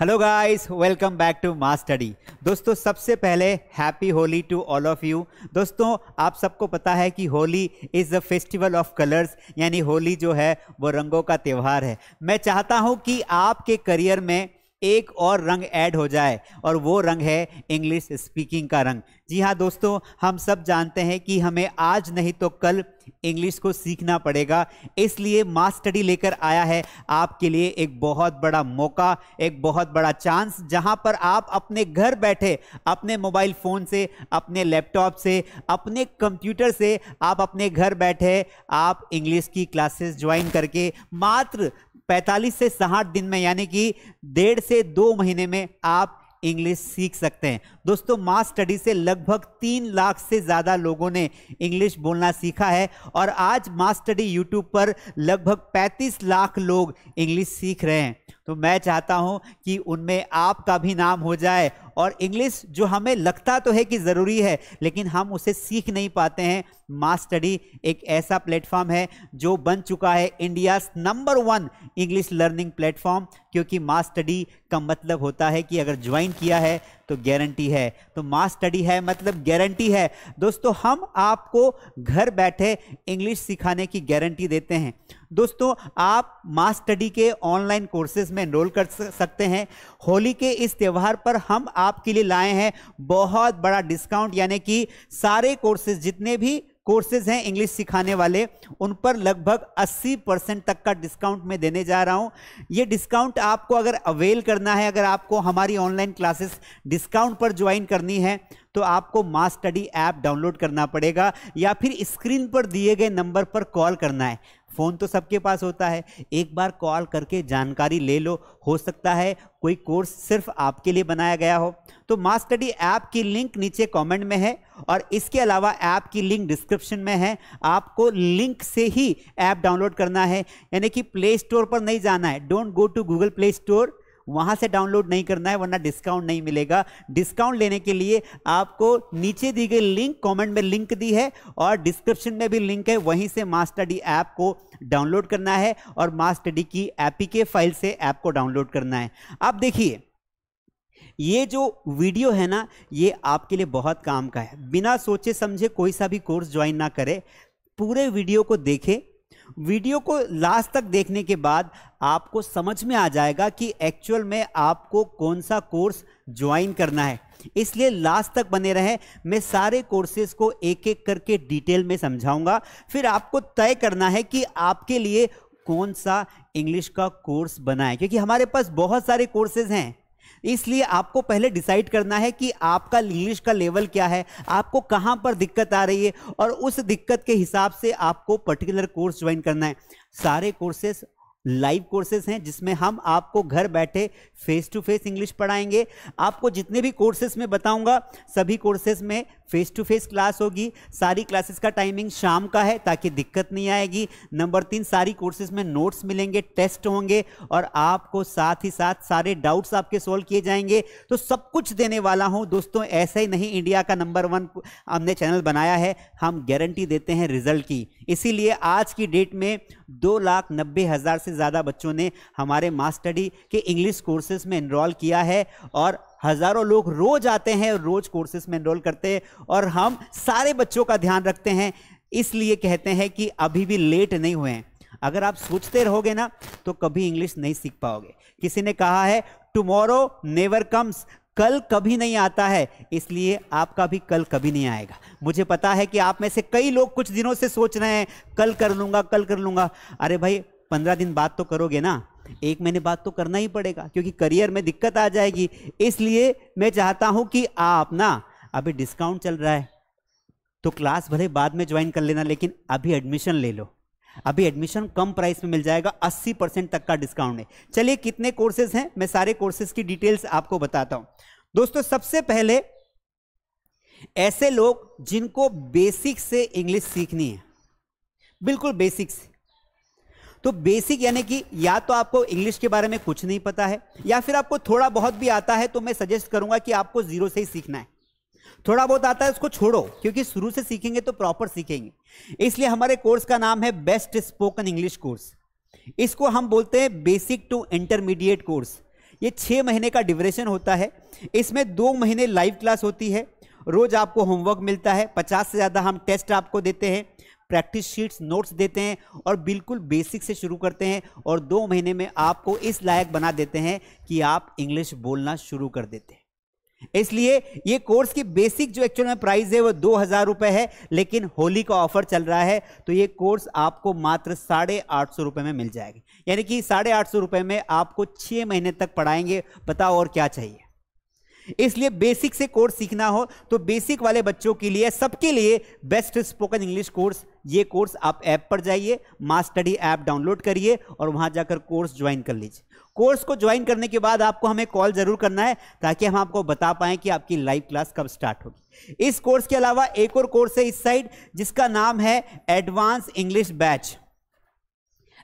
hello guys welcome back to Mass Study दोस्तों सबसे पहले happy Holi to all of you दोस्तों आप सबको पता है कि Holi is the festival of colours यानी होली जो है वो रंगों का त्यौहार है मैं चाहता हूं कि आपके करियर में एक और रंग ऐड हो जाए और वो रंग है इंग्लिश स्पीकिंग का रंग जी हाँ दोस्तों हम सब जानते हैं कि हमें आज नहीं तो कल इंग्लिश को सीखना पड़ेगा इसलिए मास स्टडी लेकर आया है आपके लिए एक बहुत बड़ा मौका एक बहुत बड़ा चांस जहां पर आप अपने घर बैठे अपने मोबाइल फ़ोन से अपने लैपटॉप से अपने कंप्यूटर से आप अपने घर बैठे आप इंग्लिश की क्लासेस ज्वाइन करके मात्र 45 से साठ दिन में यानी कि डेढ़ से दो महीने में आप इंग्लिश सीख सकते हैं दोस्तों मास स्टडी से लगभग तीन लाख से ज़्यादा लोगों ने इंग्लिश बोलना सीखा है और आज मास स्टडी यूट्यूब पर लगभग 35 लाख लोग इंग्लिश सीख रहे हैं तो मैं चाहता हूं कि उनमें आपका भी नाम हो जाए और इंग्लिश जो हमें लगता तो है कि ज़रूरी है लेकिन हम उसे सीख नहीं पाते हैं माँ स्टडी एक ऐसा प्लेटफॉर्म है जो बन चुका है India number one English learning platform क्योंकि माँ स्टडी का मतलब होता है कि अगर ज्वाइन किया है तो गारंटी है तो मास स्टडी है मतलब गारंटी है दोस्तों हम आपको घर बैठे इंग्लिश सिखाने की गारंटी देते हैं दोस्तों आप मास स्टडी के ऑनलाइन कोर्सेज में एनरोल कर सकते हैं होली के इस त्यौहार पर हम आपके लिए लाए हैं बहुत बड़ा डिस्काउंट यानी कि सारे कोर्सेज जितने भी कोर्सेज हैं इंग्लिश सिखाने वाले उन पर लगभग 80 परसेंट तक का डिस्काउंट मैं देने जा रहा हूं ये डिस्काउंट आपको अगर अवेल करना है अगर आपको हमारी ऑनलाइन क्लासेस डिस्काउंट पर ज्वाइन करनी है तो आपको मास स्टडी ऐप डाउनलोड करना पड़ेगा या फिर स्क्रीन पर दिए गए नंबर पर कॉल करना है फ़ोन तो सबके पास होता है एक बार कॉल करके जानकारी ले लो हो सकता है कोई कोर्स सिर्फ आपके लिए बनाया गया हो तो मास स्टडी ऐप की लिंक नीचे कमेंट में है और इसके अलावा ऐप की लिंक डिस्क्रिप्शन में है आपको लिंक से ही ऐप डाउनलोड करना है यानी कि प्ले स्टोर पर नहीं जाना है don't go to Google Play Store वहां से डाउनलोड नहीं करना है वरना डिस्काउंट नहीं मिलेगा डिस्काउंट लेने के लिए आपको नीचे दी गई लिंक कमेंट में लिंक दी है और डिस्क्रिप्शन में भी लिंक है वहीं से मास्टर डी ऐप को डाउनलोड करना है और मास्टर डी की एपी के फाइल से ऐप को डाउनलोड करना है आप देखिए ये जो वीडियो है ना ये आपके लिए बहुत काम का है बिना सोचे समझे कोई सा भी कोर्स ज्वाइन ना करे पूरे वीडियो को देखे वीडियो को लास्ट तक देखने के बाद आपको समझ में आ जाएगा कि एक्चुअल में आपको कौन सा कोर्स ज्वाइन करना है इसलिए लास्ट तक बने रहें मैं सारे कोर्सेज को एक एक करके डिटेल में समझाऊंगा फिर आपको तय करना है कि आपके लिए कौन सा इंग्लिश का कोर्स बनाए क्योंकि हमारे पास बहुत सारे कोर्सेज हैं इसलिए आपको पहले डिसाइड करना है कि आपका इंग्लिश का लेवल क्या है आपको कहाँ पर दिक्कत आ रही है और उस दिक्कत के हिसाब से आपको पर्टिकुलर कोर्स ज्वाइन करना है सारे कोर्सेस लाइव कोर्सेज हैं जिसमें हम आपको घर बैठे फेस टू फेस इंग्लिश पढ़ाएंगे आपको जितने भी कोर्सेज में बताऊंगा सभी कोर्सेज में फेस टू फेस क्लास होगी सारी क्लासेस का टाइमिंग शाम का है ताकि दिक्कत नहीं आएगी नंबर तीन सारी कोर्सेज में नोट्स मिलेंगे टेस्ट होंगे और आपको साथ ही साथ सारे डाउट्स आपके सोल्व किए जाएंगे तो सब कुछ देने वाला हूँ दोस्तों ऐसा ही नहीं इंडिया का नंबर वन हमने चैनल बनाया है हम गारंटी देते हैं रिजल्ट की इसीलिए आज की डेट में दो लाख नब्बे हज़ार से से ज़्यादा बच्चों ने हमारे मास स्टडी के इंग्लिश कोर्सेज में इनरोल किया है और हज़ारों लोग रोज़ आते हैं रोज़ कोर्सेज में इनरोल करते हैं और हम सारे बच्चों का ध्यान रखते हैं इसलिए कहते हैं कि अभी भी लेट नहीं हुए हैं अगर आप सोचते रहोगे ना तो कभी इंग्लिश नहीं सीख पाओगे किसी ने कहा है टुमोरो नेवर कम्स कल कभी नहीं आता है इसलिए आपका भी कल कभी नहीं आएगा मुझे पता है कि आप में से कई लोग कुछ दिनों से सोच रहे हैं कल कर लूँगा कल कर लूँगा अरे भाई पंद्रह दिन बाद तो करोगे ना एक महीने बाद तो करना ही पड़ेगा क्योंकि करियर में दिक्कत आ जाएगी इसलिए मैं चाहता हूं कि आप ना अभी डिस्काउंट चल रहा है तो क्लास भले बाद में ज्वाइन कर लेना लेकिन अभी एडमिशन ले लो अभी एडमिशन कम प्राइस में मिल जाएगा 80 परसेंट तक का डिस्काउंट है चलिए कितने कोर्सेज हैं मैं सारे कोर्सेज की डिटेल्स आपको बताता हूं दोस्तों सबसे पहले ऐसे लोग जिनको बेसिक से इंग्लिश सीखनी है बिल्कुल बेसिक से तो बेसिक यानी कि या तो आपको इंग्लिश के बारे में कुछ नहीं पता है या फिर आपको थोड़ा बहुत भी आता है तो मैं सजेस्ट करूंगा कि आपको जीरो से ही सीखना है थोड़ा बहुत आता है उसको छोड़ो क्योंकि शुरू से सीखेंगे तो प्रॉपर सीखेंगे इसलिए हमारे कोर्स का नाम है बेस्ट स्पोकन इंग्लिश कोर्स इसको हम बोलते हैं बेसिक टू इंटरमीडिएट कोर्स ये छः महीने का ड्यूरेशन होता है इसमें दो महीने लाइव क्लास होती है रोज़ आपको होमवर्क मिलता है पचास से ज़्यादा हम टेस्ट आपको देते हैं प्रैक्टिस शीट्स नोट्स देते हैं और बिल्कुल बेसिक से शुरू करते हैं और दो महीने में आपको इस लायक बना देते हैं कि आप इंग्लिश बोलना शुरू कर देते हैं इसलिए ये कोर्स की बेसिक जो एक्चुअल में प्राइस है वो दो हज़ार रुपए है लेकिन होली का ऑफर चल रहा है तो ये कोर्स आपको मात्र साढ़े आठ सौ रुपए में मिल जाएगा यानी कि साढ़े आठ सौ रुपए में आपको छह महीने तक पढ़ाएंगे बताओ और क्या चाहिए इसलिए बेसिक से कोर्स सीखना हो तो बेसिक वाले बच्चों के लिए सबके लिए बेस्ट स्पोकन इंग्लिश कोर्स ये कोर्स आप ऐप पर जाइए माँ स्टडी ऐप डाउनलोड करिए और वहां जाकर कोर्स ज्वाइन कर लीजिए कोर्स को ज्वाइन करने के बाद आपको हमें कॉल जरूर करना है ताकि हम आपको बता पाएं कि आपकी लाइव क्लास कब स्टार्ट होगी इस कोर्स के अलावा एक और कोर्स है इस साइड जिसका नाम है advance English batch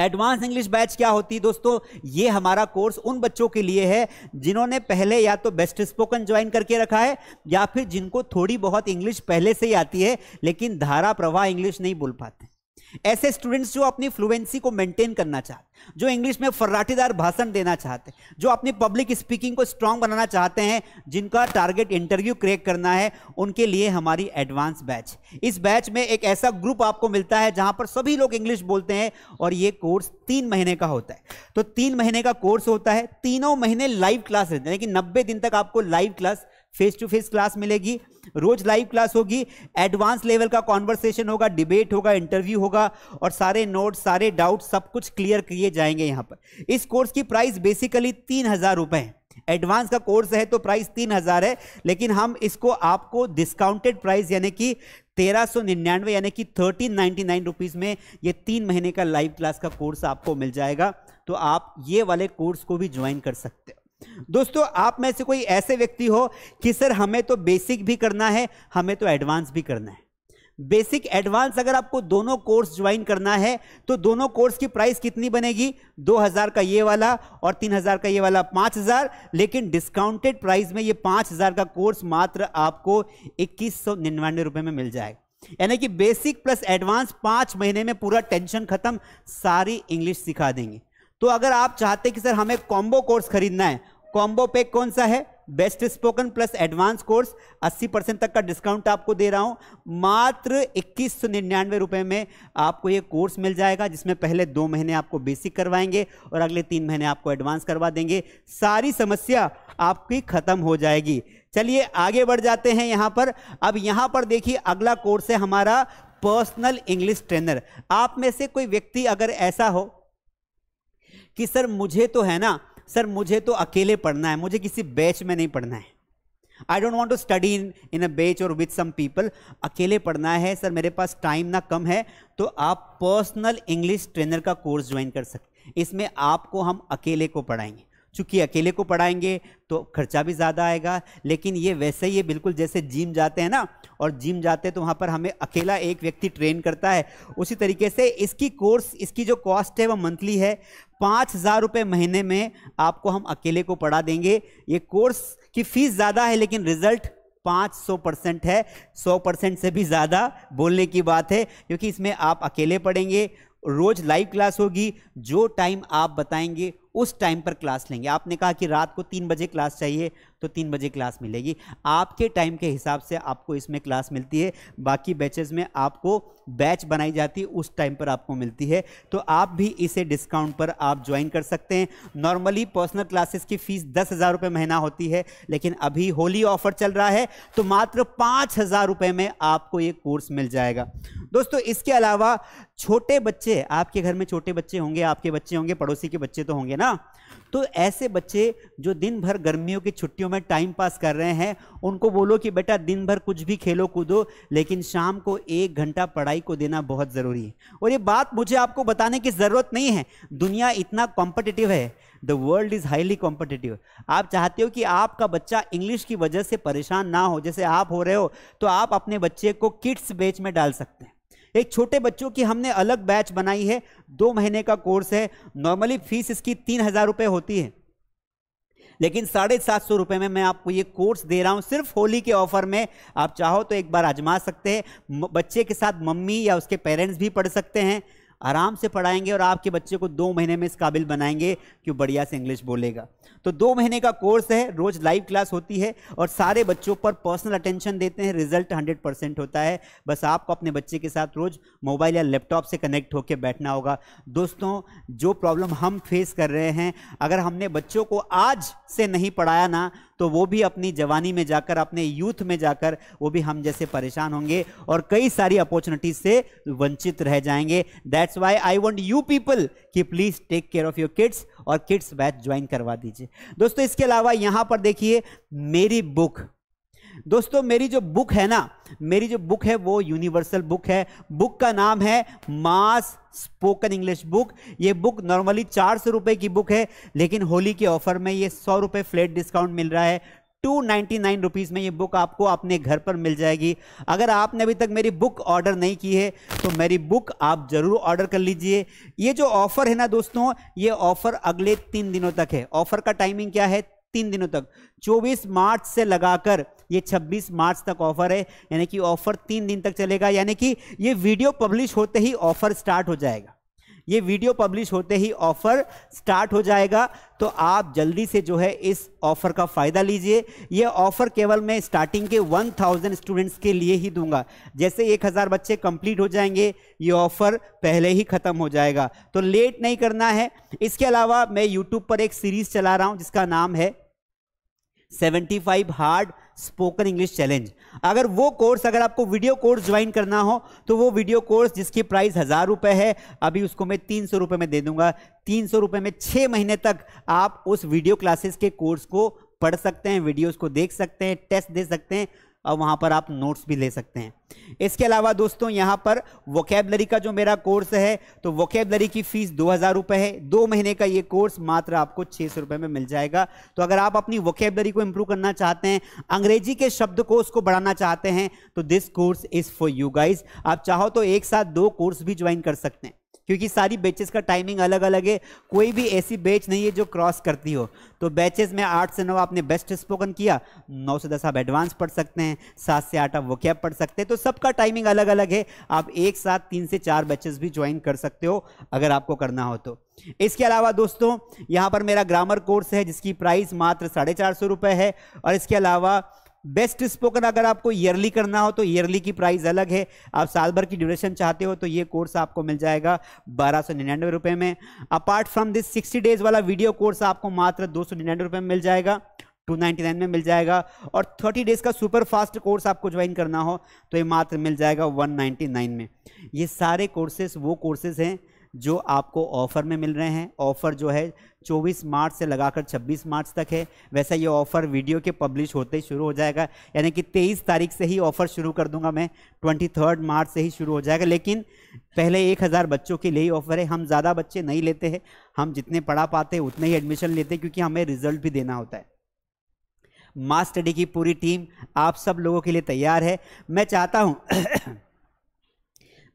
advance English batch क्या होती है दोस्तों ये हमारा कोर्स उन बच्चों के लिए है जिन्होंने पहले या तो बेस्ट स्पोकन ज्वाइन करके रखा है या फिर जिनको थोड़ी बहुत इंग्लिश पहले से ही आती है लेकिन धारा प्रवाह इंग्लिश नहीं बोल पाते ऐसे स्टूडेंट्स जो अपनी फ्लुएंसी को मेंटेन करना चाहते जो इंग्लिश में फर्राटेदार भाषण देना चाहते जो अपनी पब्लिक स्पीकिंग को स्ट्रांग बनाना चाहते हैं जिनका टारगेट इंटरव्यू क्रिएट करना है उनके लिए हमारी एडवांस बैच इस बैच में एक ऐसा ग्रुप आपको मिलता है जहां पर सभी लोग इंग्लिश बोलते हैं और ये कोर्स तीन महीने का होता है तो तीन महीने का कोर्स होता है तीनों महीने लाइव क्लास रहते हैं लेकिन नब्बे दिन तक आपको live class face to face class मिलेगी रोज लाइव क्लास होगी एडवांस लेवल का कॉन्वर्सेशन होगा डिबेट होगा इंटरव्यू होगा और सारे नोट सारे डाउट सब कुछ क्लियर किए जाएंगे यहाँ पर इस कोर्स की प्राइस बेसिकली तीन हज़ार रुपए है एडवांस का कोर्स है तो प्राइस तीन हज़ार है लेकिन हम इसको आपको डिस्काउंटेड प्राइस यानी कि तेरह सौ निन्यानवे यानी कि थर्टीन नाइनटी नाइन रुपीज़ में ये तीन महीने का लाइव क्लास का कोर्स आपको मिल जाएगा तो आप ये वाले कोर्स को भी ज्वाइन कर सकते हो दोस्तों आप में से कोई ऐसे व्यक्ति हो कि सर हमें तो बेसिक भी करना है हमें तो एडवांस भी करना है बेसिक एडवांस अगर आपको दोनों कोर्स ज्वाइन करना है तो दोनों कोर्स की प्राइस कितनी बनेगी 2000 का ये वाला और 3000 का ये वाला 5000 लेकिन डिस्काउंटेड प्राइस में ये 5000 का कोर्स मात्र आपको इक्कीस सौ निन्यानवे रुपए में मिल जाएगा यानी कि बेसिक प्लस एडवांस पाँच महीने में पूरा टेंशन खत्म सारी इंग्लिश सिखा देंगे तो अगर आप चाहते कि सर हमें कॉम्बो कोर्स खरीदना है कॉम्बो पैक कौन सा है best spoken plus advance course 80 percent तक का डिस्काउंट आपको दे रहा हूं मात्र इक्कीस सौ निन्यानवे रुपये में आपको ये कोर्स मिल जाएगा जिसमें पहले दो महीने आपको बेसिक करवाएंगे और अगले तीन महीने आपको एडवांस करवा देंगे सारी समस्या आपकी ख़त्म हो जाएगी चलिए आगे बढ़ जाते हैं यहां पर अब यहां पर देखिए अगला कोर्स है हमारा पर्सनल इंग्लिश ट्रेनर आप में से कोई व्यक्ति अगर ऐसा हो कि सर मुझे तो है ना सर मुझे तो अकेले पढ़ना है मुझे किसी बैच में नहीं पढ़ना है I don't want to study in in a batch और विद सम पीपल अकेले पढ़ना है सर मेरे पास टाइम ना कम है तो आप पर्सनल इंग्लिश ट्रेनर का कोर्स ज्वाइन कर सकते इसमें आपको हम अकेले को पढ़ाएंगे चूँकि अकेले को पढ़ाएंगे तो खर्चा भी ज़्यादा आएगा लेकिन ये वैसे ही है बिल्कुल जैसे जिम जाते हैं ना और जिम जाते हैं तो वहाँ पर हमें अकेला एक व्यक्ति ट्रेन करता है उसी तरीके से इसकी कोर्स इसकी जो कॉस्ट है वो मंथली है पाँच हज़ार रुपये महीने में आपको हम अकेले को पढ़ा देंगे ये कोर्स की फ़ीस ज़्यादा है लेकिन रिजल्ट पाँच सौ परसेंट है सौ परसेंट से भी ज़्यादा बोलने की बात है क्योंकि इसमें आप अकेले पढ़ेंगे रोज़ लाइव क्लास होगी जो टाइम आप बताएंगे उस टाइम पर क्लास लेंगे आपने कहा कि रात को तीन बजे क्लास चाहिए तो तीन बजे क्लास मिलेगी आपके टाइम के हिसाब से आपको इसमें क्लास मिलती है बाकी बैचेज़ में आपको बैच बनाई जाती है उस टाइम पर आपको मिलती है तो आप भी इसे डिस्काउंट पर आप ज्वाइन कर सकते हैं नॉर्मली पर्सनल क्लासेस की फ़ीस दस हज़ार रुपये महीना होती है लेकिन अभी होली ऑफर चल रहा है तो मात्र पाँच हज़ार रुपये में आपको ये कोर्स मिल जाएगा दोस्तों इसके अलावा छोटे बच्चे आपके घर में छोटे बच्चे होंगे आपके बच्चे होंगे पड़ोसी के बच्चे तो होंगे ना तो ऐसे बच्चे जो दिन भर गर्मियों की छुट्टियों में टाइम पास कर रहे हैं उनको बोलो कि बेटा दिन भर कुछ भी खेलो कूदो लेकिन शाम को एक घंटा पढ़ाई को देना बहुत ज़रूरी है और ये बात मुझे आपको बताने की ज़रूरत नहीं है दुनिया इतना कॉम्पिटिटिव है the world is highly competitive आप चाहते हो कि आपका बच्चा इंग्लिश की वजह से परेशान ना हो जैसे आप हो रहे हो तो आप अपने बच्चे को किड्स बेच में डाल सकते हैं एक छोटे बच्चों की हमने अलग बैच बनाई है दो महीने का कोर्स है नॉर्मली फीस इसकी तीन हज़ार रुपये होती है लेकिन साढ़े सात सौ रुपये में मैं आपको ये कोर्स दे रहा हूँ सिर्फ होली के ऑफर में आप चाहो तो एक बार आजमा सकते हैं बच्चे के साथ मम्मी या उसके पेरेंट्स भी पढ़ सकते हैं आराम से पढ़ाएंगे और आपके बच्चे को दो महीने में इस काबिल बनाएंगे कि बढ़िया से इंग्लिश बोलेगा तो दो महीने का कोर्स है रोज़ लाइव क्लास होती है और सारे बच्चों पर पर्सनल अटेंशन देते हैं रिजल्ट हंड्रेड परसेंट होता है बस आपको अपने बच्चे के साथ रोज़ मोबाइल या लैपटॉप से कनेक्ट होकर बैठना होगा दोस्तों जो प्रॉब्लम हम फेस कर रहे हैं अगर हमने बच्चों को आज से नहीं पढ़ाया ना तो वो भी अपनी जवानी में जाकर अपने यूथ में जाकर वो भी हम जैसे परेशान होंगे और कई सारी अपॉर्चुनिटीज से वंचित रह जाएंगे that's why I want you people कि please take care of your kids और किड्स बैच ज्वाइन करवा दीजिए दोस्तों इसके अलावा यहां पर देखिए मेरी बुक दोस्तों मेरी जो बुक है ना मेरी जो बुक है वो यूनिवर्सल बुक है बुक का नाम है मास स्पोकन इंग्लिश बुक ये बुक नॉर्मली चार सौ रुपये की बुक है लेकिन होली के ऑफर में ये सौ रुपये फ्लैट डिस्काउंट मिल रहा है टू नाइन्टी नाइन रुपीज़ में ये बुक आपको अपने घर पर मिल जाएगी अगर आपने अभी तक मेरी बुक ऑर्डर नहीं की है तो मेरी बुक आप ज़रूर ऑर्डर कर लीजिए ये जो ऑफ़र है ना दोस्तों ये ऑफ़र अगले तीन दिनों तक है ऑफ़र का टाइमिंग क्या है तीन दिनों तक 24 मार्च से लगाकर ये 26 मार्च तक ऑफर है यानी कि ऑफर तीन दिन तक चलेगा यानी कि ये वीडियो पब्लिश होते ही ऑफर स्टार्ट हो जाएगा ये वीडियो पब्लिश होते ही ऑफर स्टार्ट हो जाएगा तो आप जल्दी से जो है इस ऑफर का फ़ायदा लीजिए ये ऑफर केवल मैं स्टार्टिंग के 1000 स्टूडेंट्स के लिए ही दूंगा जैसे 1000 बच्चे कंप्लीट हो जाएंगे ये ऑफर पहले ही ख़त्म हो जाएगा तो लेट नहीं करना है इसके अलावा मैं यूट्यूब पर एक सीरीज़ चला रहा हूं जिसका नाम है 75 हार्ड स्पोकन इंग्लिश चैलेंज अगर वो कोर्स अगर आपको वीडियो कोर्स ज्वाइन करना हो तो वो वीडियो कोर्स जिसकी प्राइस हज़ार रुपये है अभी उसको मैं तीन सौ रुपये में दे दूंगा तीन सौ रुपये में छः महीने तक आप उस वीडियो क्लासेस के कोर्स को पढ़ सकते हैं वीडियोस को देख सकते हैं टेस्ट दे सकते हैं और वहाँ पर आप नोट्स भी ले सकते हैं इसके अलावा दोस्तों यहाँ पर वोकेबलरी का जो मेरा कोर्स है तो वोकेबलरी की फ़ीस दो हज़ार रुपये है दो महीने का ये कोर्स मात्र आपको छः सौ रुपये में मिल जाएगा तो अगर आप अपनी वोकेबलरी को इम्प्रूव करना चाहते हैं अंग्रेजी के शब्द को उसको बढ़ाना चाहते हैं तो this course is for you guys आप चाहो तो एक साथ दो कोर्स भी ज्वाइन कर सकते हैं क्योंकि सारी बैचेस का टाइमिंग अलग अलग है कोई भी ऐसी बैच नहीं है जो क्रॉस करती हो तो बैचेस में आठ से नौ आपने बेस्ट स्पोकन किया नौ से दस आप एडवांस पढ़ सकते हैं सात से आठ आप वो क्या पढ़ सकते हैं तो सबका टाइमिंग अलग अलग है आप एक साथ तीन से चार बैचेस भी ज्वाइन कर सकते हो अगर आपको करना हो तो इसके अलावा दोस्तों यहाँ पर मेरा ग्रामर कोर्स है जिसकी प्राइस मात्र साढ़े चार सौ रुपये है और इसके अलावा बेस्ट स्पोकन अगर आपको ईयरली करना हो तो ईयरली की प्राइस अलग है आप साल भर की ड्यूरेशन चाहते हो तो ये कोर्स आपको मिल जाएगा बारह सौ निन्यानवे रुपये में apart from this sixty days वाला वीडियो कोर्स आपको मात्र दो सौ निन्यानवे रुपये में मिल जाएगा 299 में मिल जाएगा और 30 डेज का सुपर फास्ट कोर्स आपको ज्वाइन करना हो तो ये मात्र मिल जाएगा नाइन में ये सारे कोर्सेज वो कोर्सेज हैं जो आपको ऑफ़र में मिल रहे हैं ऑफ़र जो है 24 मार्च से लगाकर 26 मार्च तक है वैसा ये ऑफ़र वीडियो के पब्लिश होते ही शुरू हो जाएगा यानी कि 23 तारीख से ही ऑफ़र शुरू कर दूंगा मैं 23 मार्च से ही शुरू हो जाएगा लेकिन पहले 1000 बच्चों के लिए ही ऑफ़र है हम ज़्यादा बच्चे नहीं लेते हैं हम जितने पढ़ा पाते हैं उतने ही एडमिशन लेते हैं क्योंकि हमें रिजल्ट भी देना होता है माँ स्टडी की पूरी टीम आप सब लोगों के लिए तैयार है मैं चाहता हूँ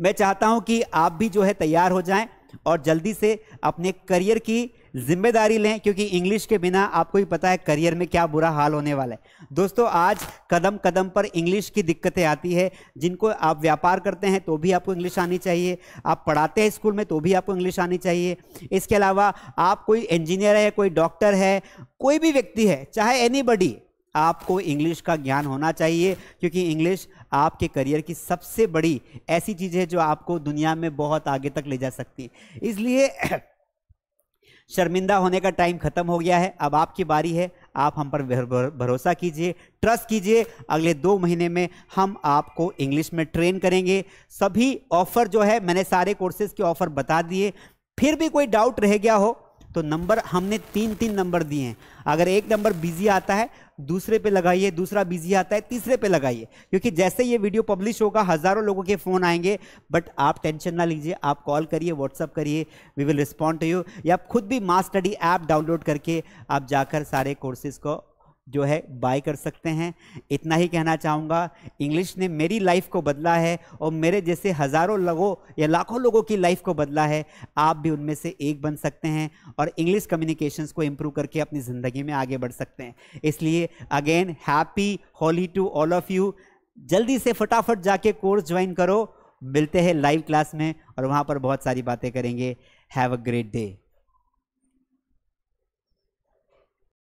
मैं चाहता हूं कि आप भी जो है तैयार हो जाएं और जल्दी से अपने करियर की जिम्मेदारी लें क्योंकि इंग्लिश के बिना आपको ही पता है करियर में क्या बुरा हाल होने वाला है दोस्तों आज कदम कदम पर इंग्लिश की दिक्कतें आती है जिनको आप व्यापार करते हैं तो भी आपको इंग्लिश आनी चाहिए आप पढ़ाते हैं स्कूल में तो भी आपको इंग्लिश आनी चाहिए इसके अलावा आप कोई इंजीनियर है कोई डॉक्टर है कोई भी व्यक्ति है चाहे एनी आपको इंग्लिश का ज्ञान होना चाहिए क्योंकि इंग्लिश आपके करियर की सबसे बड़ी ऐसी चीज़ है जो आपको दुनिया में बहुत आगे तक ले जा सकती है इसलिए शर्मिंदा होने का टाइम खत्म हो गया है अब आपकी बारी है आप हम पर भरोसा कीजिए ट्रस्ट कीजिए अगले दो महीने में हम आपको इंग्लिश में ट्रेन करेंगे सभी ऑफ़र जो है मैंने सारे कोर्सेज के ऑफ़र बता दिए फिर भी कोई डाउट रह गया हो तो नंबर हमने तीन तीन नंबर दिए हैं अगर एक नंबर बिजी आता है दूसरे पे लगाइए दूसरा बिजी आता है तीसरे पे लगाइए क्योंकि जैसे ये वीडियो पब्लिश होगा हज़ारों लोगों के फ़ोन आएंगे बट आप टेंशन ना लीजिए आप कॉल करिए व्हाट्सअप करिए we will respond to you या खुद भी मास स्टडी ऐप डाउनलोड करके आप जाकर सारे कोर्सेज को जो है बाय कर सकते हैं इतना ही कहना चाहूँगा इंग्लिश ने मेरी लाइफ को बदला है और मेरे जैसे हज़ारों लोगों या लाखों लोगों की लाइफ को बदला है आप भी उनमें से एक बन सकते हैं और इंग्लिश कम्युनिकेशंस को इम्प्रूव करके अपनी ज़िंदगी में आगे बढ़ सकते हैं इसलिए again happy Holi to all of you जल्दी से फटाफट जाके कोर्स ज्वाइन करो मिलते हैं लाइव क्लास में और वहाँ पर बहुत सारी बातें करेंगे हैव अ ग्रेट डे